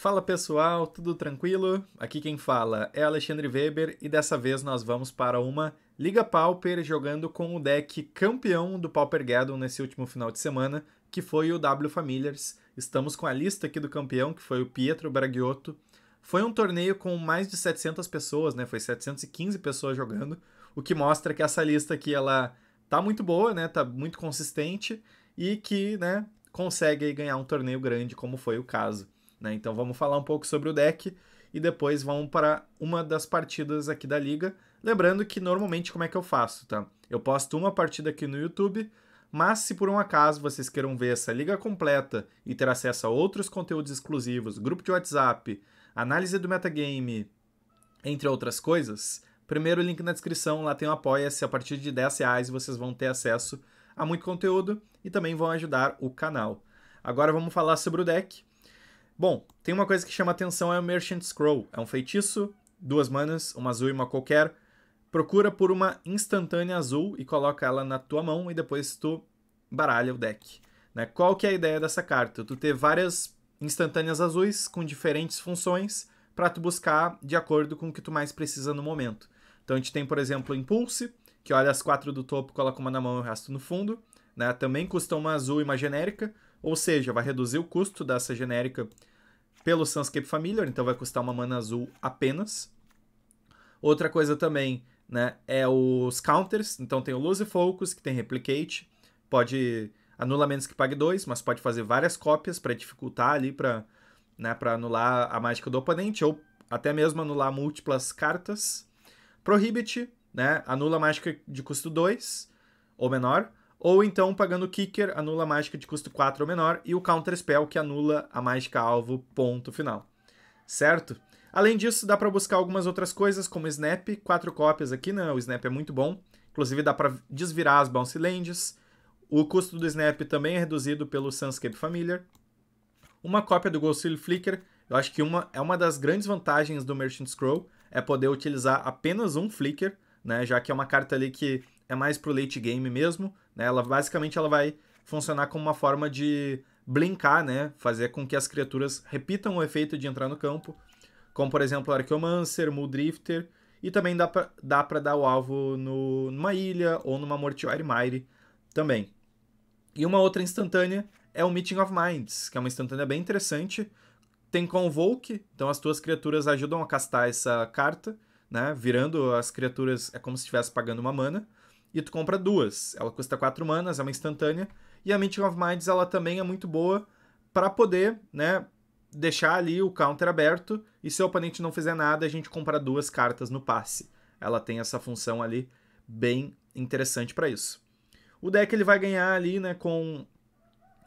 Fala pessoal, tudo tranquilo? Aqui quem fala é Alexandre Weber e dessa vez nós vamos para uma Liga Pauper jogando com o deck campeão do Pauper Gaddon nesse último final de semana, que foi o W Familiars. Estamos com a lista aqui do campeão, que foi o Pietro Bragiotto. Foi um torneio com mais de 700 pessoas, né? Foi 715 pessoas jogando, o que mostra que essa lista aqui ela tá muito boa, né? Tá muito consistente e que, né, consegue ganhar um torneio grande, como foi o caso. Né? Então vamos falar um pouco sobre o deck e depois vamos para uma das partidas aqui da liga. Lembrando que normalmente como é que eu faço, tá? Eu posto uma partida aqui no YouTube, mas se por um acaso vocês queiram ver essa liga completa e ter acesso a outros conteúdos exclusivos, grupo de WhatsApp, análise do metagame, entre outras coisas, primeiro link na descrição, lá tem o Apoia-se, a partir de 10 reais vocês vão ter acesso a muito conteúdo e também vão ajudar o canal. Agora vamos falar sobre o deck. Bom, tem uma coisa que chama atenção é o Merchant Scroll. É um feitiço, duas manas, uma azul e uma qualquer. Procura por uma instantânea azul e coloca ela na tua mão e depois tu baralha o deck. Né? Qual que é a ideia dessa carta? Tu ter várias instantâneas azuis com diferentes funções para tu buscar de acordo com o que tu mais precisa no momento. Então a gente tem, por exemplo, Impulse, que olha as quatro do topo, coloca uma na mão e o resto no fundo. Né? Também custa uma azul e uma genérica, ou seja, vai reduzir o custo dessa genérica pelo Sunscape Familiar, então vai custar uma mana azul apenas. Outra coisa também, né, é os counters, então tem o Lose Focus, que tem Replicate, pode anular menos que pague dois, mas pode fazer várias cópias para dificultar ali para, né, para anular a mágica do oponente ou até mesmo anular múltiplas cartas. Prohibit, né, anula mágica de custo 2 ou menor ou então, pagando o Kicker, anula a mágica de custo 4 ou menor, e o Counter Spell, que anula a mágica alvo, ponto final. Certo? Além disso, dá para buscar algumas outras coisas, como Snap, quatro cópias aqui, né? O Snap é muito bom. Inclusive, dá para desvirar as Bounce Lands. O custo do Snap também é reduzido pelo Sunscape Familiar. Uma cópia do Ghostly Flicker, eu acho que uma, é uma das grandes vantagens do Merchant Scroll, é poder utilizar apenas um Flicker, né? Já que é uma carta ali que é mais pro late game mesmo, né? Ela basicamente ela vai funcionar como uma forma de blinkar, né? Fazer com que as criaturas repitam o efeito de entrar no campo, como por exemplo Archeomancer, Muldrifter, e também dá pra, dá para dar o alvo no, numa ilha ou numa Mortuary Mire também. E uma outra instantânea é o Meeting of Minds, que é uma instantânea bem interessante. Tem Convoke, então as tuas criaturas ajudam a castar essa carta, né? Virando as criaturas, é como se estivesse pagando uma mana e tu compra duas. Ela custa quatro manas, é uma instantânea. E a Meeting of Minds ela também é muito boa para poder, né, deixar ali o counter aberto e se o oponente não fizer nada, a gente compra duas cartas no passe. Ela tem essa função ali bem interessante para isso. O deck ele vai ganhar ali, né, com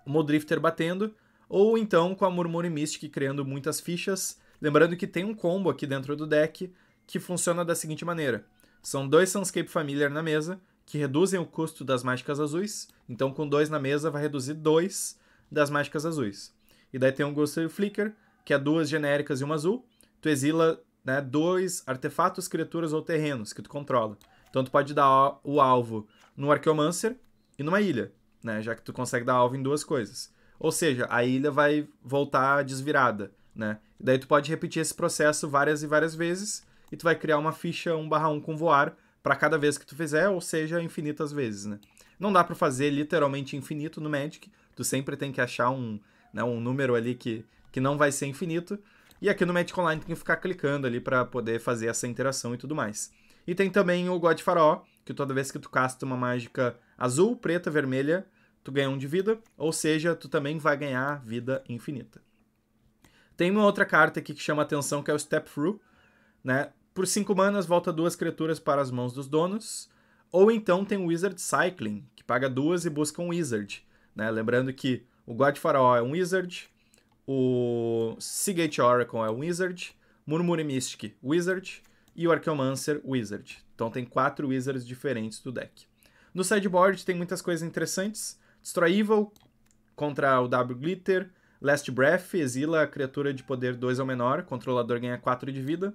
o Modrifter batendo ou então com a Murmure Mystic criando muitas fichas. Lembrando que tem um combo aqui dentro do deck que funciona da seguinte maneira. São dois Sunscape Familiar na mesa, que reduzem o custo das mágicas azuis. Então, com dois na mesa, vai reduzir dois das mágicas azuis. E daí tem um Ghostly Flicker, que é duas genéricas e uma azul. Tu exila né, dois artefatos, criaturas ou terrenos que tu controla. Então, tu pode dar o alvo no Arqueomancer e numa ilha, né? Já que tu consegue dar alvo em duas coisas. Ou seja, a ilha vai voltar desvirada, né? E daí tu pode repetir esse processo várias e várias vezes e tu vai criar uma ficha 1/1 com voar para cada vez que tu fizer, ou seja, infinitas vezes, né? Não dá para fazer literalmente infinito no Magic, tu sempre tem que achar um, né, um número ali que, que não vai ser infinito, e aqui no Magic Online tem que ficar clicando ali para poder fazer essa interação e tudo mais. E tem também o God Faraó, que toda vez que tu casta uma mágica azul, preta, vermelha, tu ganha um de vida, ou seja, tu também vai ganhar vida infinita. Tem uma outra carta aqui que chama atenção, que é o Step Through, né? Por 5 manas, volta duas criaturas para as mãos dos donos. Ou então tem o Wizard Cycling, que paga duas e busca um Wizard. Né? Lembrando que o God Faraó é um Wizard, o Seagate Oracle é um Wizard, Murmure Mystic Wizard e o Archeomancer Wizard. Então tem quatro Wizards diferentes do deck. No sideboard tem muitas coisas interessantes. Destroy Evil contra o W Glitter. Last Breath exila a criatura de poder 2 ou menor, controlador ganha 4 de vida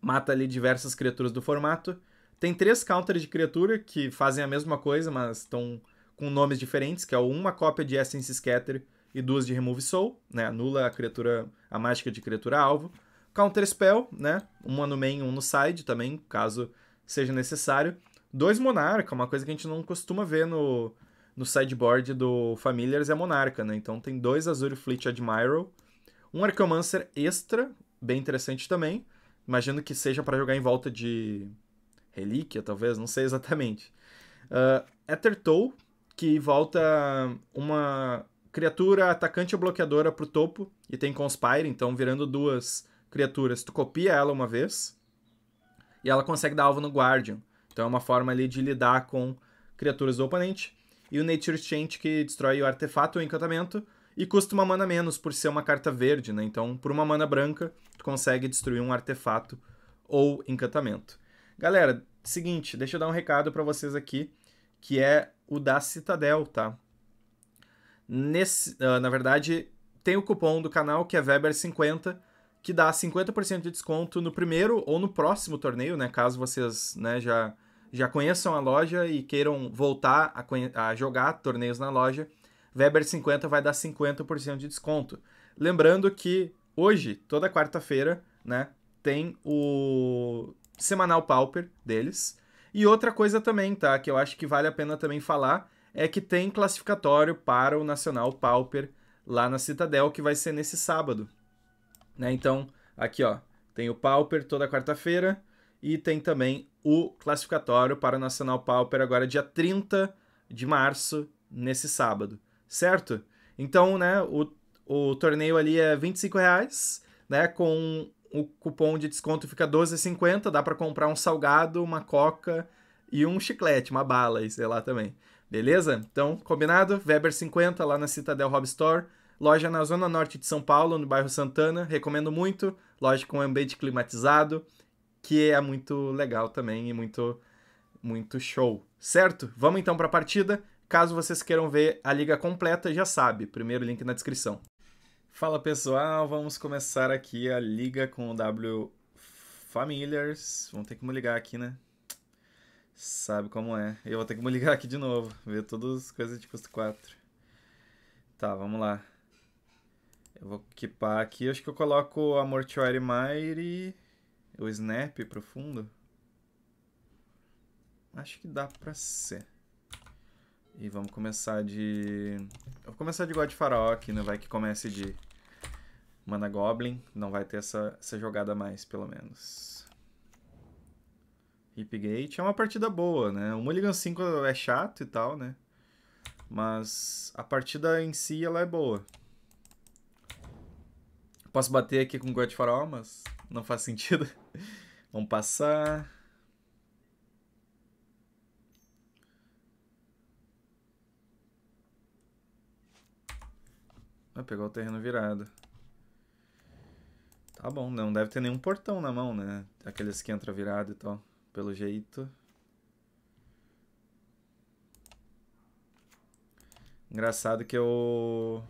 mata ali diversas criaturas do formato. Tem três counters de criatura que fazem a mesma coisa, mas estão com nomes diferentes, que é uma cópia de Essence Scatter e duas de Remove Soul, né? Anula a criatura, a mágica de criatura alvo. Counter Spell, né? Uma no main, um no side também, caso seja necessário. Dois Monarca, uma coisa que a gente não costuma ver no, no sideboard do Familiars é Monarca, né? Então tem dois Azure Fleet Admiral, um Archomancer extra, bem interessante também, Imagino que seja para jogar em volta de relíquia, talvez, não sei exatamente. Uh, ah, Ethertow, que volta uma criatura atacante ou bloqueadora pro topo e tem Conspire, então virando duas criaturas, tu copia ela uma vez e ela consegue dar alvo no Guardian. Então é uma forma ali de lidar com criaturas do oponente. E o Nature Change que destrói o artefato ou encantamento, e custa uma mana menos por ser uma carta verde, né? Então, por uma mana branca, tu consegue destruir um artefato ou encantamento. Galera, seguinte, deixa eu dar um recado para vocês aqui, que é o da Citadel, tá? Nesse, uh, na verdade, tem o cupom do canal que é Weber50, que dá 50% de desconto no primeiro ou no próximo torneio, né? Caso vocês né, já, já conheçam a loja e queiram voltar a, a jogar torneios na loja, Weber 50 vai dar 50% de desconto. Lembrando que hoje, toda quarta-feira, né, tem o semanal Pauper deles. E outra coisa também, tá, que eu acho que vale a pena também falar, é que tem classificatório para o Nacional Pauper lá na Citadel, que vai ser nesse sábado. Né? Então, aqui ó, tem o Pauper toda quarta-feira e tem também o classificatório para o Nacional Pauper agora dia 30 de março, nesse sábado certo? Então, né, o, o torneio ali é 25 reais, né, com o cupom de desconto fica 12,50, dá para comprar um salgado, uma coca e um chiclete, uma bala e sei lá também. Beleza? Então, combinado? Weber 50 lá na Citadel Hobby Store, loja na zona norte de São Paulo, no bairro Santana, recomendo muito, loja com ambiente climatizado, que é muito legal também e muito muito show, certo? Vamos então para a partida. Caso vocês queiram ver a liga completa, já sabe, primeiro link na descrição. Fala pessoal, vamos começar aqui a liga com o W Familiars. Vamos ter que me ligar aqui, né? Sabe como é. Eu vou ter que me ligar aqui de novo, ver todas as coisas de custo 4. Tá, vamos lá. Eu vou equipar aqui, acho que eu coloco a o Amortuary e o Snap profundo. Acho que dá pra ser. E vamos começar de... Eu vou começar de God Faraó aqui, não né? vai que comece de Mana Goblin. Não vai ter essa, essa jogada mais, pelo menos. Ripgate é uma partida boa, né? O Mulligan 5 é chato e tal, né? Mas a partida em si, ela é boa. Posso bater aqui com God Faraó, mas não faz sentido. vamos passar... Ah, pegou o terreno virado. Tá bom, não deve ter nenhum portão na mão, né? Aqueles que entra virado e tal. Pelo jeito. Engraçado que eu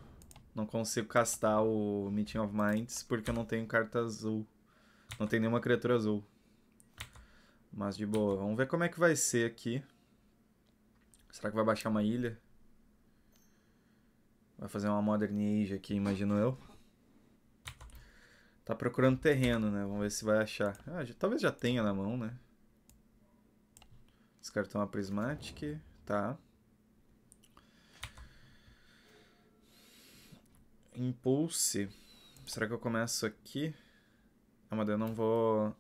não consigo castar o Meeting of Minds porque eu não tenho carta azul. Não tem nenhuma criatura azul. Mas de boa, vamos ver como é que vai ser aqui. Será que vai baixar uma ilha? Vai fazer uma Modern Age aqui, imagino eu. Tá procurando terreno, né? Vamos ver se vai achar. Ah, já, talvez já tenha na mão, né? Descartou a Prismatic. Tá. Impulse. Será que eu começo aqui? Ah, mas eu não vou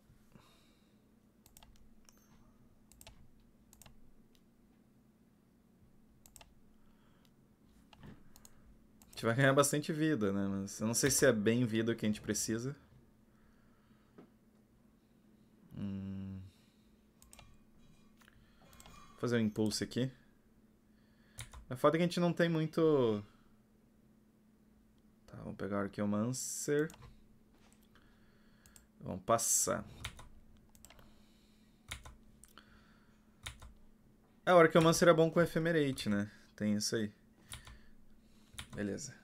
gente vai ganhar bastante vida, né? Mas eu não sei se é bem vida que a gente precisa. Hum... Vou fazer um impulso aqui. A foda é que a gente não tem muito... Tá, vamos pegar o mancer Vamos passar. É, o mancer é bom com Ephemerate, né? Tem isso aí. Beleza.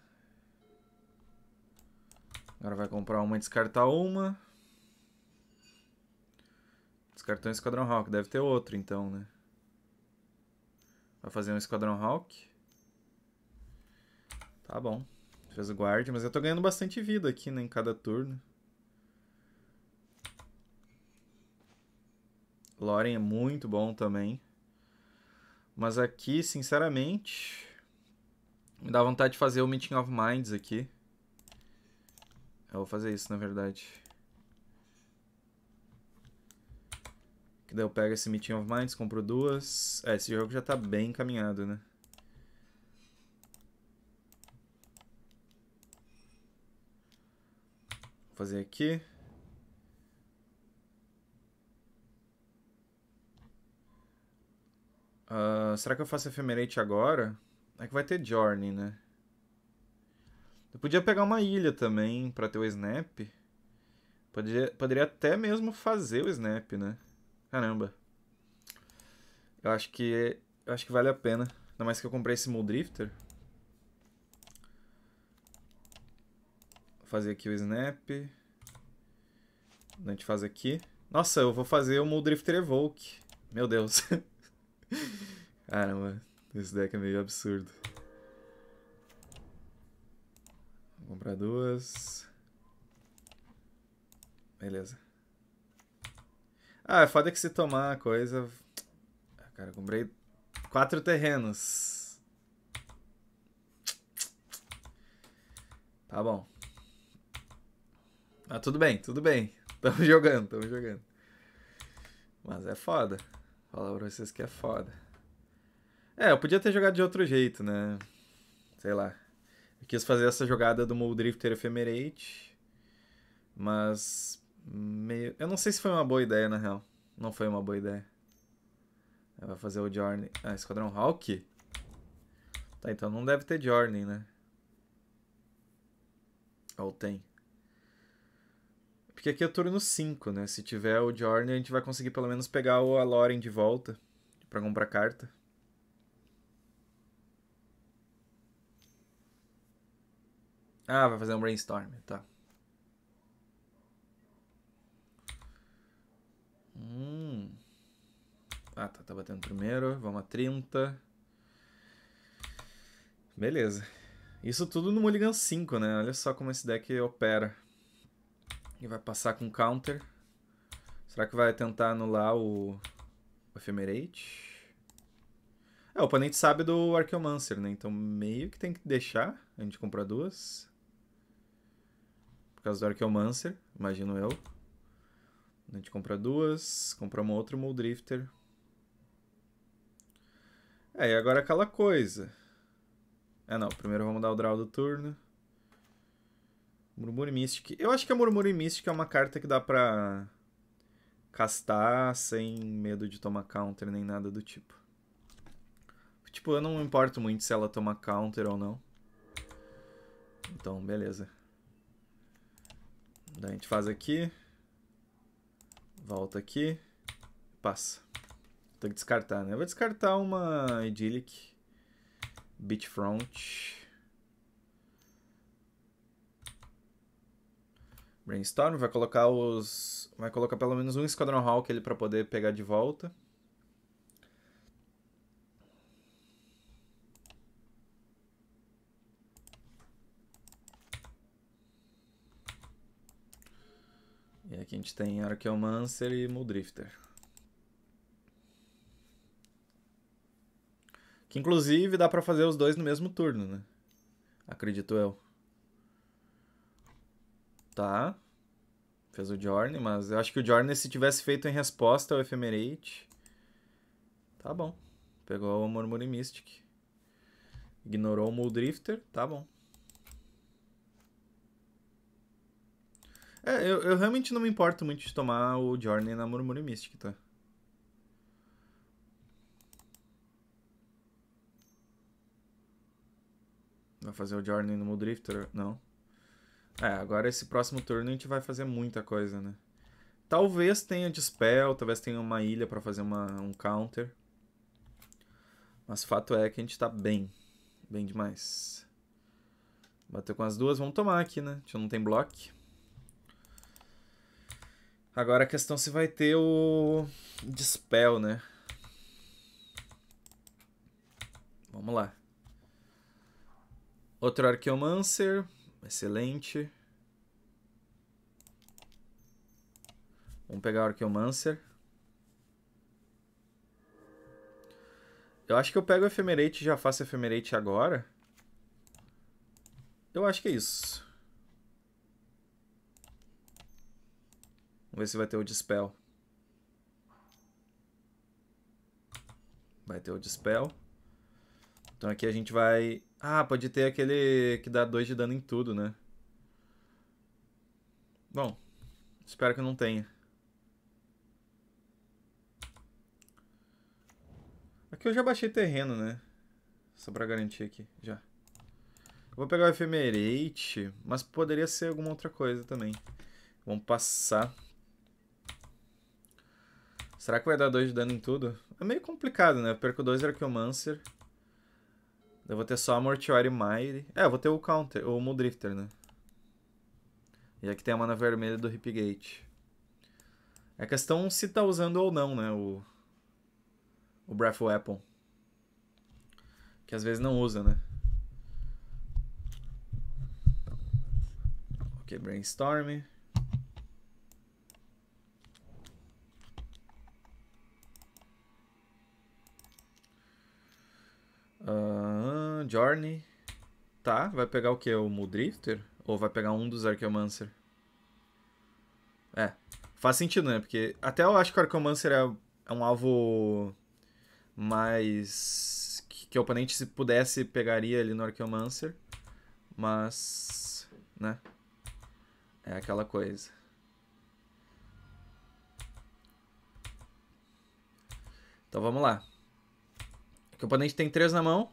Agora vai comprar uma e descartar uma. Descartou um Esquadrão Hawk. Deve ter outro, então, né? Vai fazer um Esquadrão Hawk. Tá bom. Fez o guard, mas eu tô ganhando bastante vida aqui, né? Em cada turno. Loren é muito bom também. Mas aqui, sinceramente... Me dá vontade de fazer o Meeting of Minds aqui. Eu vou fazer isso, na verdade. Que daí eu pego esse Meeting of Minds, compro duas. É, esse jogo já tá bem encaminhado, né? Vou fazer aqui. Uh, será que eu faço efemerate agora? É que vai ter Journey, né? Eu podia pegar uma ilha também para ter o Snap. Poderia, poderia até mesmo fazer o Snap, né? Caramba. Eu acho que. Eu acho que vale a pena. Ainda mais que eu comprei esse Moldrifter. Vou fazer aqui o Snap. A gente faz aqui. Nossa, eu vou fazer o Moldrifter Evoke. Meu Deus. Caramba. Esse deck é meio absurdo. Vou comprar duas. Beleza. Ah, é foda que se tomar coisa... Cara, comprei quatro terrenos. Tá bom. ah, tudo bem, tudo bem. Tamo jogando, tamo jogando. Mas é foda. Falar pra vocês que é foda. É, eu podia ter jogado de outro jeito, né? Sei lá. Eu quis fazer essa jogada do Moldrifter Ephemerate, mas meio... Eu não sei se foi uma boa ideia, na real. Não foi uma boa ideia. Vai fazer o Journey... Ah, Esquadrão Hawk? Tá, então não deve ter Journey, né? Ou tem. Porque aqui é turno 5, né? Se tiver o Journey, a gente vai conseguir pelo menos pegar o Aloren de volta pra comprar carta. Ah, vai fazer um brainstorm, tá. Hum. Ah, tá, tá batendo primeiro. Vamos a 30. Beleza. Isso tudo no Mulligan 5, né? Olha só como esse deck opera. E vai passar com counter. Será que vai tentar anular o, o Ephemerate? É, o oponente sabe do Archeomancer, né? Então meio que tem que deixar. A gente compra duas causa do Archeomancer, imagino eu. A gente compra duas, compramos um outro Muldrifter. É, e agora aquela coisa. É, não, primeiro vamos dar o draw do turno. Murmure Mystic. Eu acho que a Murmure Mystic é uma carta que dá pra castar sem medo de tomar counter nem nada do tipo. Tipo, eu não me importo muito se ela toma counter ou não. Então, beleza. Daí a gente faz aqui, volta aqui, passa. Tem que descartar, né? Eu vou descartar uma Idyllic Beachfront. Brainstorm vai colocar os vai colocar pelo menos um Esquadrão Hawk ele para poder pegar de volta. Aqui a gente tem Archeomancer e Muldrifter. Que inclusive dá pra fazer os dois no mesmo turno, né? Acredito eu. Tá. Fez o Journey, mas eu acho que o Journey se tivesse feito em resposta ao Ephemerate... Tá bom. Pegou o Murmuri Mystic. Ignorou o Muldrifter, tá bom. É, eu, eu realmente não me importo muito de tomar o Journey na Murmúrio Mystic, tá? Vai fazer o Journey no Drifter? Não. É, agora esse próximo turno a gente vai fazer muita coisa, né? Talvez tenha Dispel, talvez tenha uma ilha pra fazer uma, um counter. Mas fato é que a gente tá bem. Bem demais. Bateu com as duas, vamos tomar aqui, né? A gente não tem bloco. Agora a questão é se vai ter o Dispel, né? Vamos lá. Outro Archeomancer. Excelente. Vamos pegar o Archeomancer. Eu acho que eu pego o Ephemerate e já faço Ephemerate agora. Eu acho que é isso. Vamos ver se vai ter o Dispel. Vai ter o Dispel. Então aqui a gente vai... Ah, pode ter aquele que dá 2 de dano em tudo, né? Bom, espero que não tenha. Aqui eu já baixei terreno, né? Só pra garantir aqui, já. Eu vou pegar o efemerate, mas poderia ser alguma outra coisa também. Vamos passar... Será que vai dar 2 de dano em tudo? É meio complicado, né? Eu perco 2 Arqueomancer. Eu vou ter só a Mortuary Mire. É, eu vou ter o Counter, o Muldrifter, né? E aqui tem a mana vermelha do Ripgate. É questão se tá usando ou não, né? O, o Breath Weapon. Que às vezes não usa, né? Ok, Brainstorm. Uh, Journey. Tá, vai pegar o que? O Muldrifter? Ou vai pegar um dos Archeomancer? É, faz sentido, né? Porque até eu acho que o Archeomancer é, é um alvo mais... Que, que, o oponente, se pudesse, pegaria ali no Archeomancer. Mas... Né? É aquela coisa. Então vamos lá. Que o oponente tem 3 na mão.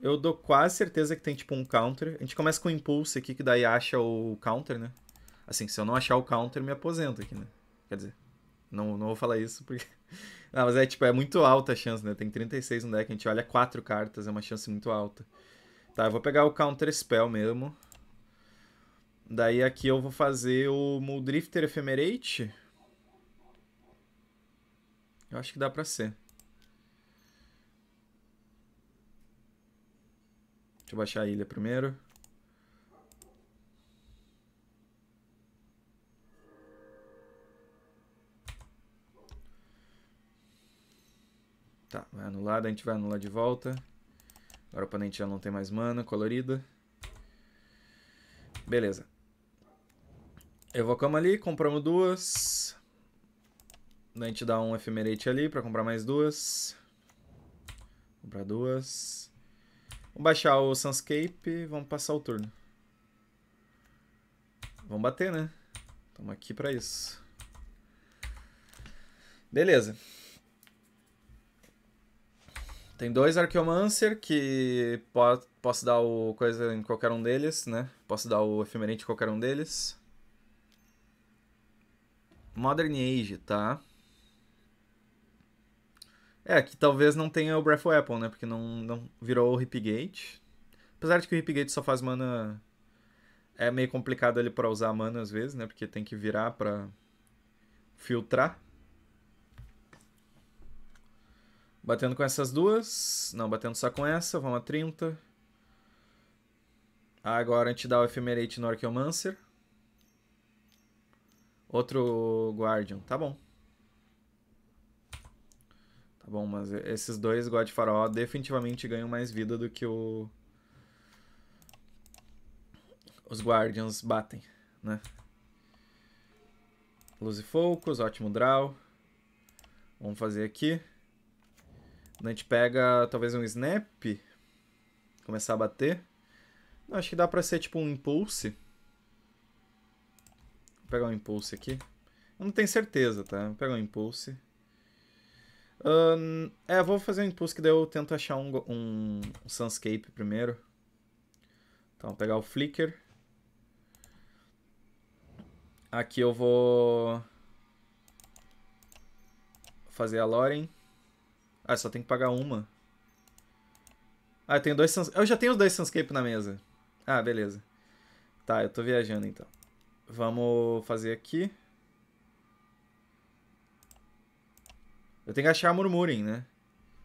Eu dou quase certeza que tem tipo um counter. A gente começa com o impulso aqui, que daí acha o counter, né? Assim, se eu não achar o counter, me aposento aqui, né? Quer dizer, não, não vou falar isso porque. Não, ah, mas é tipo, é muito alta a chance, né? Tem 36 no deck, a gente olha 4 cartas, é uma chance muito alta. Tá, eu vou pegar o Counter Spell mesmo. Daí aqui eu vou fazer o Muldrifter Ephemerate. Eu acho que dá pra ser. Deixa eu baixar a ilha primeiro. Tá, vai anular a gente vai anular de volta. Agora o oponente já não tem mais mana colorida. Beleza. Evocamos ali, compramos duas. A gente dá um efemerate ali pra comprar mais duas. Comprar duas. Vamos baixar o Sunscape, vamos passar o turno. Vamos bater, né? Estamos aqui para isso. Beleza. Tem dois Archeomancer que po posso dar o coisa em qualquer um deles, né? Posso dar o efemerente em qualquer um deles. Modern Age, tá? É, que talvez não tenha o Breath of Apple, né? Porque não, não virou o Ripgate. Apesar de que o Ripgate só faz mana. É meio complicado ele pra usar mana às vezes, né? Porque tem que virar pra filtrar. Batendo com essas duas. Não, batendo só com essa. Vamos a 30. Agora a gente dá o Ephemerate no Orchomancer. Outro Guardian. Tá bom. Tá bom, mas esses dois God Farol definitivamente ganham mais vida do que o... Os Guardians batem, né? Luz e Focus, ótimo draw. Vamos fazer aqui. A gente pega talvez um Snap. Começar a bater. Não, acho que dá pra ser tipo um Impulse. Vou pegar um Impulse aqui. Eu não tenho certeza, tá? Vou pegar um Impulse. Um, é, vou fazer um impulso que daí eu tento achar um, um, Sunscape primeiro. Então, pegar o Flicker. Aqui eu vou fazer a Loren. Ah, só tem que pagar uma. Ah, eu tenho dois Eu já tenho os dois Sunscape na mesa. Ah, beleza. Tá, eu tô viajando então. Vamos fazer aqui. Eu tenho que achar Murmuring, né?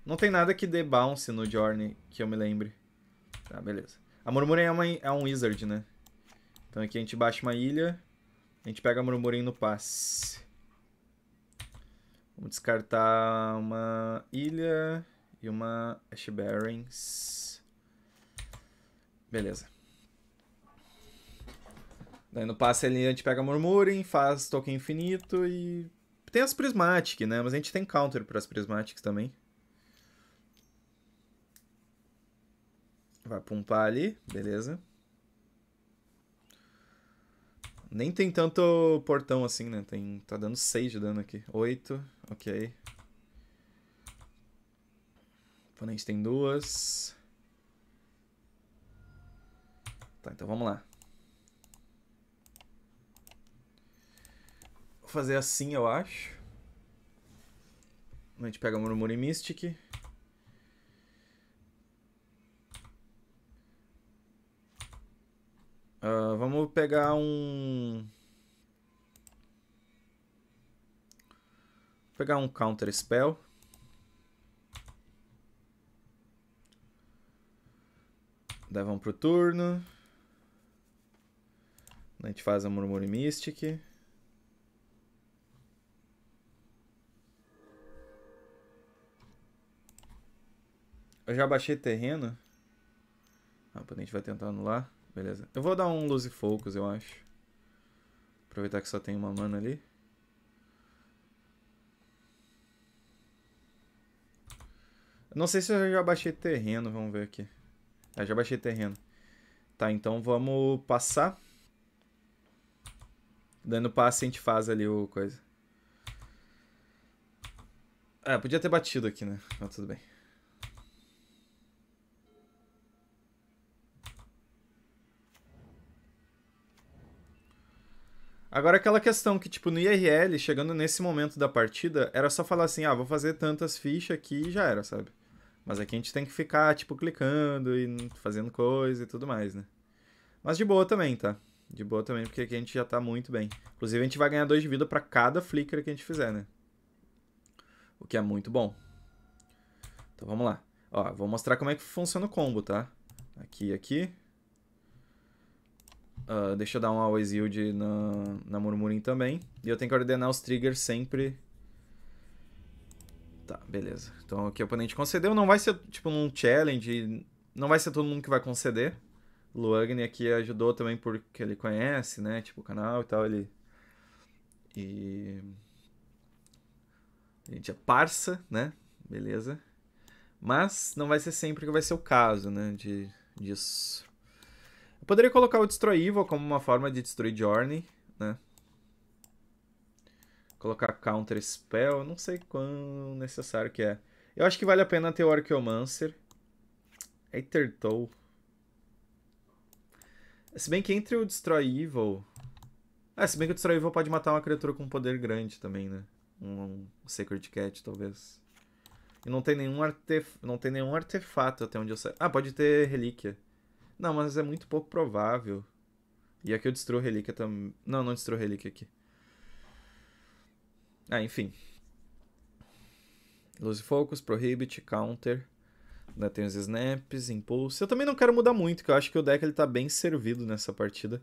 Não tem nada que dê bounce no Journey que eu me lembre. Tá, beleza. A Murmuring é, uma, é um wizard, né? Então aqui a gente baixa uma ilha. A gente pega a Murmuring no passe. Vamos descartar uma ilha e uma Ash Barrens. Beleza. Daí no passe ali a gente pega a Murmuring, faz token infinito e tem as Prismatic, né? Mas a gente tem counter para as prismáticas também. Vai pumpar ali, beleza. Nem tem tanto portão assim, né? Tem, tá dando 6 de dano aqui. 8, ok. O oponente tem duas. Tá, então vamos lá. fazer assim, eu acho. A gente pega Murmuri Mystic. Uh, vamos pegar um... Vou pegar um Counter Spell. Daí vamos pro turno. A gente faz a Murmuri Mystic. Eu já baixei terreno. Ah, a gente vai tentar anular. Beleza. Eu vou dar um Lose Focus, eu acho. Aproveitar que só tem uma mana ali. Eu não sei se eu já baixei terreno, vamos ver aqui. Ah, já baixei terreno. Tá, então vamos passar. Dando passe a gente faz ali o coisa. Ah, podia ter batido aqui, né? Mas tudo bem. Agora, aquela questão que, tipo, no IRL, chegando nesse momento da partida, era só falar assim, ah, vou fazer tantas fichas aqui e já era, sabe? Mas aqui a gente tem que ficar, tipo, clicando e fazendo coisa e tudo mais, né? Mas de boa também, tá? De boa também, porque aqui a gente já tá muito bem. Inclusive, a gente vai ganhar dois de vida pra cada flicker que a gente fizer, né? O que é muito bom. Então, vamos lá. Ó, vou mostrar como é que funciona o combo, tá? Aqui, aqui. Uh, deixa eu dar um always yield na, na Murmurin também. E eu tenho que ordenar os triggers sempre. Tá, beleza. Então aqui o oponente concedeu. Não vai ser tipo um challenge. Não vai ser todo mundo que vai conceder. Luagni aqui ajudou também porque ele conhece, né? Tipo, o canal e tal. Ele. E. A gente é parça, né? Beleza. Mas não vai ser sempre que vai ser o caso, né? De, disso. Eu poderia colocar o Destroy Evil como uma forma de destruir Journey, né? Colocar Counter Spell, não sei quão necessário que é. Eu acho que vale a pena ter o Archeomancer. É Aether Toe. Se bem que entre o Destroy Evil... Ah, se bem que o Destroy Evil pode matar uma criatura com um poder grande também, né? Um, um Sacred Cat, talvez. E não tem nenhum, artef... não tem nenhum artefato até onde eu sei. Ah, pode ter relíquia. Não, mas é muito pouco provável. E aqui eu destruo relíquia também. Não, não destruo relíquia aqui. Ah, enfim. Luz e Focus, Prohibit, Counter. Ainda tem os snaps, Impulse. Eu também não quero mudar muito, que eu acho que o deck ele tá bem servido nessa partida.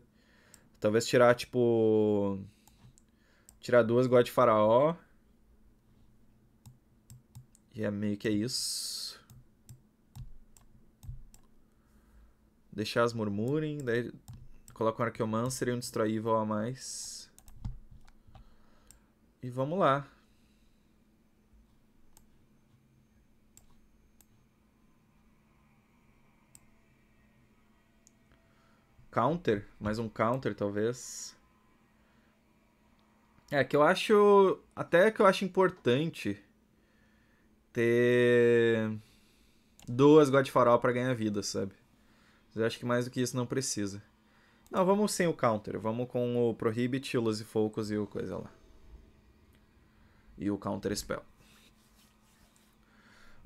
Talvez tirar, tipo... Tirar duas God Faraó. E é meio que é isso. Deixar as murmurem, daí coloca um Arqueomancer e um Destroyível a mais. E vamos lá. Counter? Mais um counter, talvez. É, que eu acho... Até que eu acho importante ter duas God Farol pra ganhar vida, sabe? Eu acho que mais do que isso não precisa. Não, vamos sem o counter. Vamos com o Prohibit, o Lose Focus e o coisa lá. E o Counter Spell.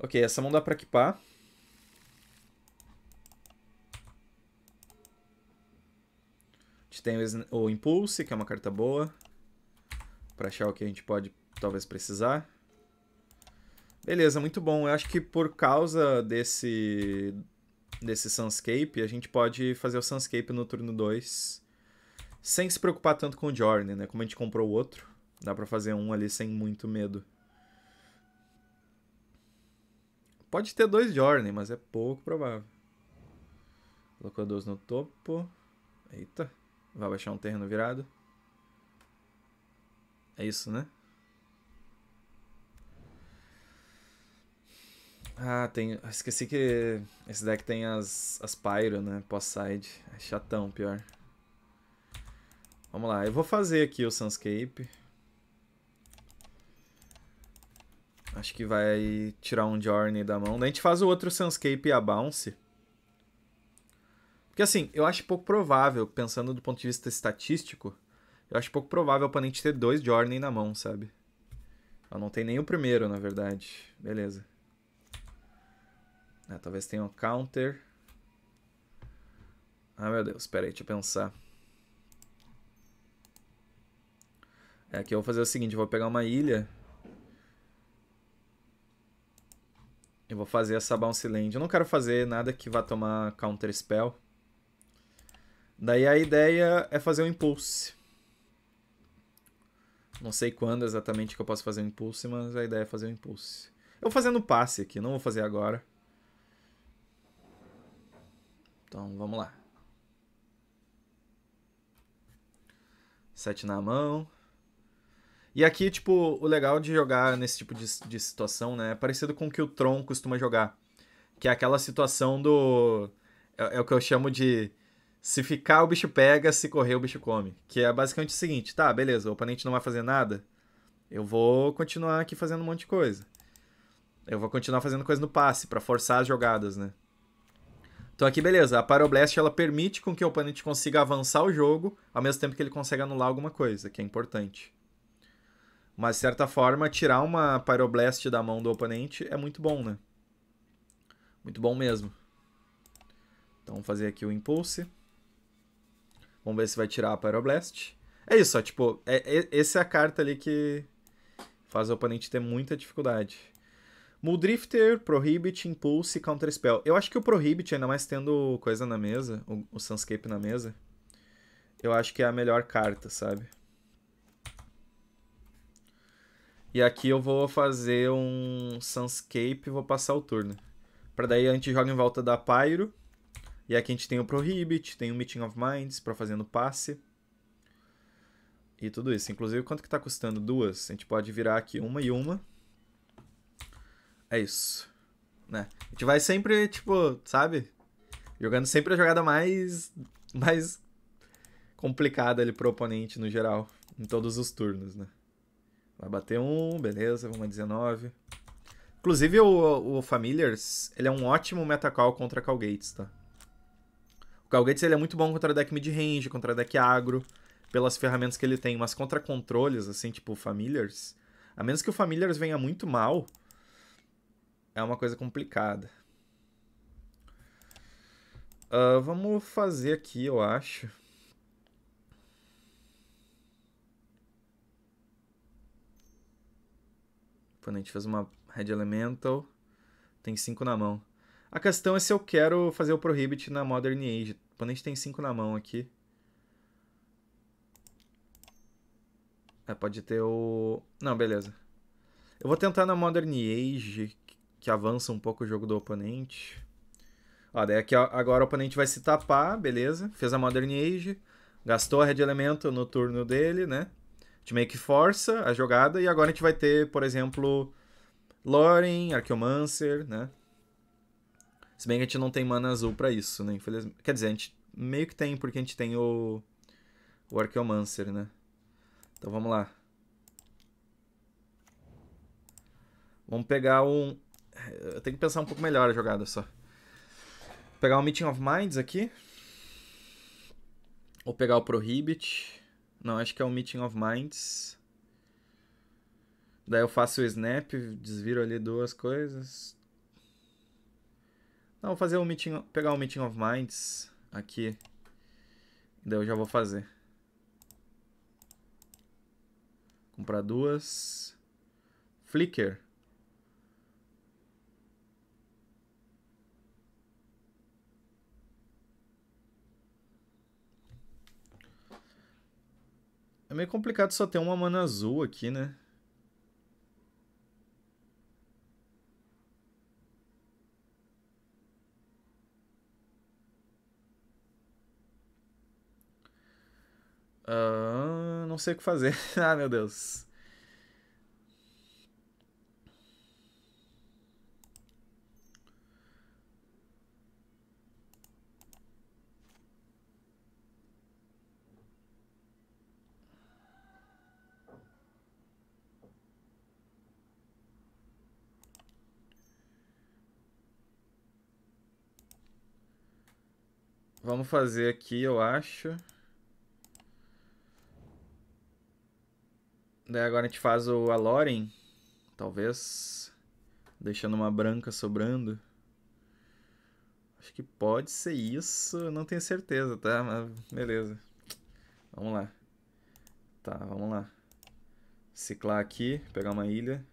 Ok, essa mão dá pra equipar. A gente tem o Impulse, que é uma carta boa. Pra achar o que a gente pode talvez precisar. Beleza, muito bom. Eu acho que por causa desse desse Sunscape, a gente pode fazer o Sunscape no turno 2 sem se preocupar tanto com o Journey, né? Como a gente comprou o outro, dá pra fazer um ali sem muito medo. Pode ter dois Journey, mas é pouco provável. Colocou dois no topo. Eita, vai baixar um terreno virado. É isso, né? Ah, tem. Esqueci que esse deck tem as, as Pyro, né? Pós-side. É chatão, pior. Vamos lá, eu vou fazer aqui o Sunscape. Acho que vai tirar um Journey da mão. Daí a gente faz o outro Sunscape e a Bounce. Porque assim, eu acho pouco provável, pensando do ponto de vista estatístico, eu acho pouco provável o oponente ter dois Journey na mão, sabe? Ela não tem nem o primeiro, na verdade. Beleza. É, talvez tenha um counter. Ah, meu Deus, espera aí, deixa eu pensar. É, aqui eu vou fazer o seguinte, eu vou pegar uma ilha. Eu vou fazer essa Bounce Land. Eu não quero fazer nada que vá tomar Counter Spell. Daí a ideia é fazer um Impulse. Não sei quando exatamente que eu posso fazer um Impulse, mas a ideia é fazer um Impulse. Eu vou fazer no passe aqui, não vou fazer agora. Então vamos lá. Sete na mão. E aqui, tipo, o legal de jogar nesse tipo de, de situação, né? É parecido com o que o Tron costuma jogar. Que é aquela situação do. É, é, o que eu chamo de. Se ficar, o bicho pega, se correr, o bicho come. Que é basicamente o seguinte: tá, beleza, o oponente não vai fazer nada. Eu vou continuar aqui fazendo um monte de coisa. Eu vou continuar fazendo coisa no passe para forçar as jogadas, né? Então aqui, beleza, a Pyroblast ela permite com que o oponente consiga avançar o jogo, ao mesmo tempo que ele consegue anular alguma coisa, que é importante. Mas, de certa forma, tirar uma Pyroblast da mão do oponente é muito bom, né? Muito bom mesmo. Então, vamos fazer aqui o Impulse. Vamos ver se vai tirar a Pyroblast. É isso, ó, tipo, é, é, essa é a carta ali que faz o oponente ter muita dificuldade. Muldrifter, Prohibit, Impulse e Counterspell. Eu acho que o Prohibit, ainda mais tendo coisa na mesa, o, o Sunscape na mesa, eu acho que é a melhor carta, sabe? E aqui eu vou fazer um Sunscape e vou passar o turno. Pra daí a gente joga em volta da Pyro. E aqui a gente tem o Prohibit, tem o Meeting of Minds pra fazer no passe. E tudo isso. Inclusive, quanto que tá custando? Duas. A gente pode virar aqui uma e uma é isso. Né? A gente vai sempre, tipo, sabe? Jogando sempre a jogada mais, mais complicada ali pro oponente no geral. Em todos os turnos, né? Vai bater um, beleza, vamos a 19. Inclusive, o, o Familiars, ele é um ótimo metacall contra Calgates, tá? O Calgates, ele é muito bom contra deck mid-range, contra deck agro, pelas ferramentas que ele tem. Mas contra controles, assim, tipo Familiars, a menos que o Familiars venha muito mal, é uma coisa complicada. Uh, vamos fazer aqui, eu acho. Quando a gente fez uma Red Elemental, tem 5 na mão. A questão é se eu quero fazer o Prohibit na Modern Age. Quando a gente tem 5 na mão aqui. É, pode ter o... Não, beleza. Eu vou tentar na Modern Age, que avança um pouco o jogo do oponente. Ó, daí aqui agora o oponente vai se tapar, beleza. Fez a Modern Age, gastou a Red elemento no turno dele, né? A gente meio que força a jogada e agora a gente vai ter, por exemplo, Loren, Archeomancer, né? Se bem que a gente não tem mana azul para isso, né? Infelizmente. Quer dizer, a gente meio que tem, porque a gente tem o, o Archeomancer, né? Então vamos lá. Vamos pegar um eu tenho que pensar um pouco melhor a jogada só. Vou pegar o Meeting of Minds aqui. Ou pegar o Prohibit. Não, acho que é o Meeting of Minds. Daí eu faço o snap, desviro ali duas coisas. Não, vou fazer o meeting, pegar o Meeting of Minds aqui. Daí eu já vou fazer. Comprar duas. Flicker. É meio complicado só ter uma mana azul aqui, né? Uh, não sei o que fazer. ah, meu Deus. Vamos fazer aqui, eu acho. Daí agora a gente faz o Aloren. Talvez. Deixando uma branca sobrando. Acho que pode ser isso. Não tenho certeza, tá? Mas beleza. Vamos lá. Tá, vamos lá. Ciclar aqui, pegar uma ilha.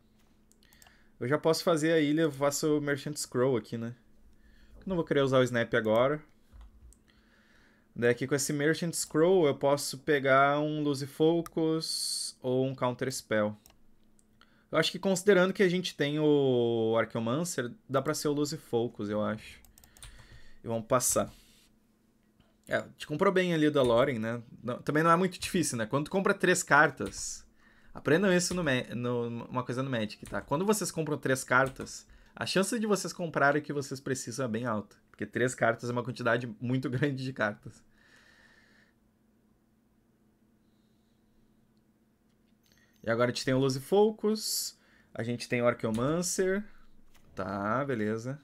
Eu já posso fazer a ilha, eu faço o Merchant Scroll aqui, né? Não vou querer usar o Snap agora. Daqui com esse Merchant Scroll eu posso pegar um Focus ou um Counter Spell. Eu acho que considerando que a gente tem o Archeomancer, dá pra ser o Focus eu acho. E vamos passar. É, te comprou bem ali da Loren, né? Não, também não é muito difícil, né? Quando compra três cartas, aprendam isso no, no, uma coisa no Magic, tá? Quando vocês compram três cartas, a chance de vocês comprarem o que vocês precisam é bem alta porque três cartas é uma quantidade muito grande de cartas. E agora a gente tem o Focus, a gente tem o Archeomancer. Tá, beleza.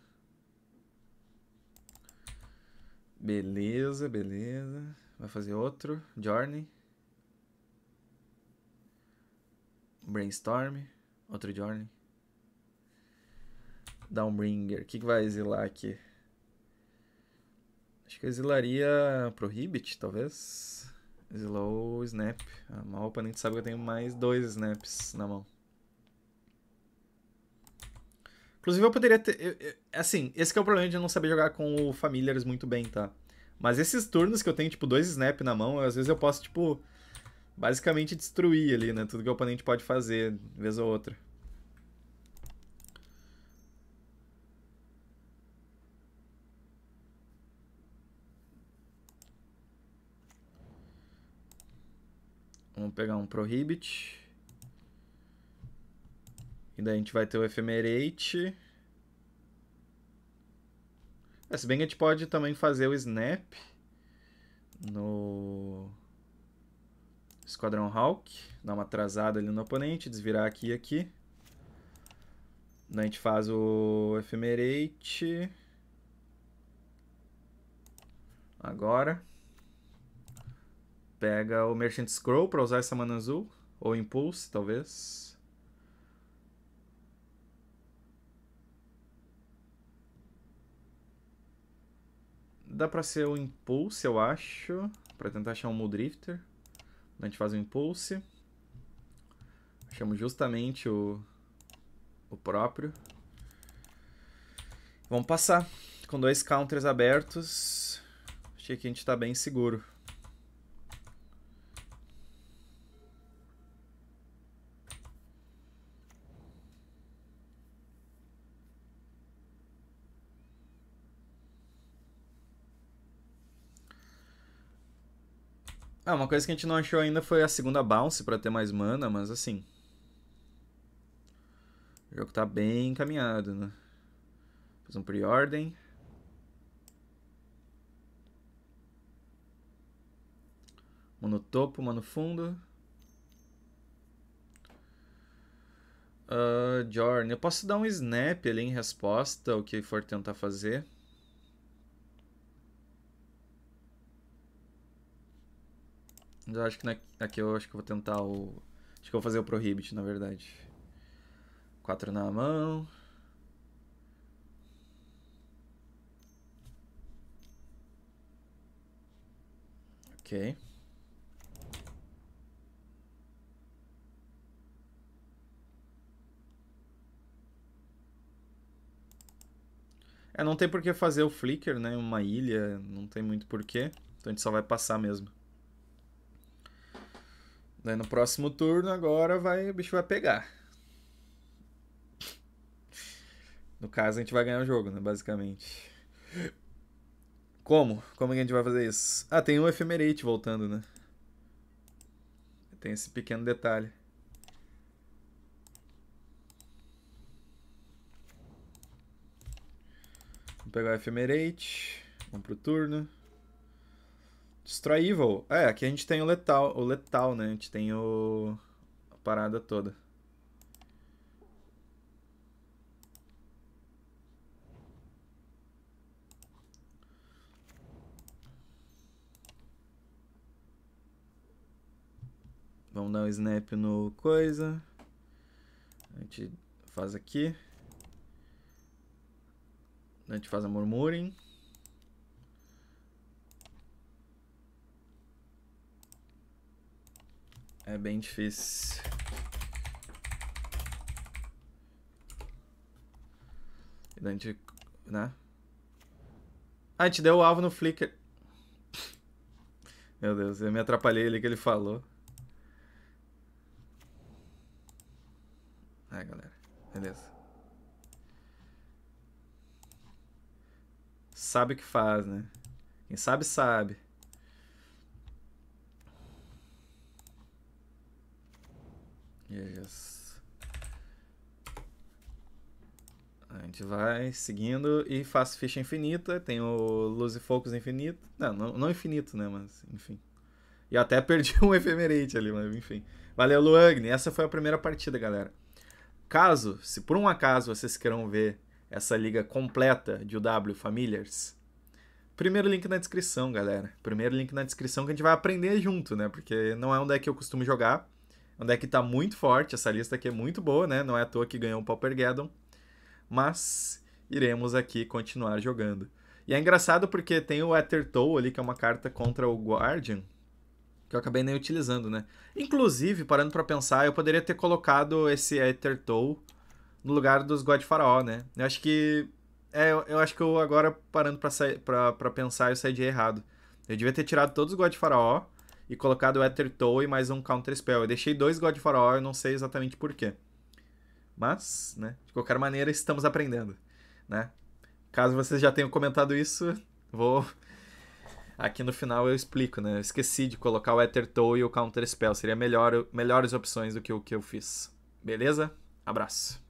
Beleza, beleza. Vai fazer outro. Journey. Brainstorm. Outro Journey. Downbringer. O que, que vai exilar aqui? Acho que eu exilaria Prohibit, talvez. Slow Snap. A ah, mal oponente sabe que eu tenho mais dois snaps na mão. Inclusive eu poderia ter... Eu, eu, assim, esse é o problema de eu não saber jogar com o Familiars muito bem, tá? Mas esses turnos que eu tenho, tipo, dois snaps na mão, às vezes eu posso, tipo, basicamente destruir ali, né? Tudo que o oponente pode fazer, vez ou outra. vamos pegar um prohibit. E daí a gente vai ter o ephemerate. É, se bem que a gente pode também fazer o snap no Esquadrão Hawk. Dar uma atrasada ali no oponente, desvirar aqui e aqui. Daí a gente faz o ephemerate. Agora. Pega o Merchant Scroll pra usar essa mana azul. Ou Impulse, talvez. Dá pra ser o Impulse, eu acho. Pra tentar achar um Muldrifter. A gente faz o Impulse. Achamos justamente o, o próprio. Vamos passar. Com dois counters abertos, achei que a gente tá bem seguro. Ah, uma coisa que a gente não achou ainda foi a segunda bounce para ter mais mana, mas assim. O jogo tá bem encaminhado, né? Fiz um pre-ordem. Uma no topo, uma no fundo. Uh, Jorn, eu posso dar um snap ali em resposta ao que for tentar fazer. Eu acho que na, aqui eu acho que eu vou tentar o. Acho que eu vou fazer o Prohibit, na verdade. Quatro na mão. Ok. É, não tem por que fazer o Flicker, né? Uma ilha, não tem muito porquê. Então a gente só vai passar mesmo. Daí no próximo turno agora vai, o bicho vai pegar. No caso, a gente vai ganhar o jogo, né? Basicamente. Como? Como que a gente vai fazer isso? Ah, tem um efemerate voltando, né? Tem esse pequeno detalhe. Vamos pegar o efemerate. Vamos pro turno. Destroy Evil. É, aqui a gente tem o letal, o letal, né? A gente tem o... a parada toda. Vamos dar um snap no coisa. A gente faz aqui. A gente faz a murmuring. É bem difícil. gente. Né? Ah, te deu o alvo no Flickr. Meu Deus, eu me atrapalhei ali que ele falou. Ai, galera. Beleza. Sabe o que faz, né? Quem sabe, sabe. Yes. A gente vai seguindo e faço ficha infinita. Tenho luz e focos infinito. Não, não, não infinito, né? Mas, enfim. E até perdi um efemerate ali, mas enfim. Valeu, Luagni. Essa foi a primeira partida, galera. Caso, se por um acaso vocês queiram ver essa liga completa de UW Familiars, primeiro link na descrição, galera. Primeiro link na descrição que a gente vai aprender junto, né? Porque não é um deck é que eu costumo jogar onde deck é que tá muito forte, essa lista aqui é muito boa, né? Não é à toa que ganhou um Paupergeddon. Mas iremos aqui continuar jogando. E é engraçado porque tem o Toll ali, que é uma carta contra o Guardian, que eu acabei nem utilizando, né? Inclusive, parando para pensar, eu poderia ter colocado esse Toll no lugar dos God Faraó, né? Eu acho que é, eu acho que eu agora parando para pensar, eu saí de errado. Eu devia ter tirado todos os God Faraó e colocado Ether Toll mais um Counter Spell. Eu deixei dois God for All, eu não sei exatamente porquê. Mas, né, de qualquer maneira, estamos aprendendo, né? Caso vocês já tenham comentado isso, vou aqui no final eu explico, né? Eu esqueci de colocar o Ether Toll e o Counter Spell, seria melhor melhores opções do que o que eu fiz. Beleza? Abraço.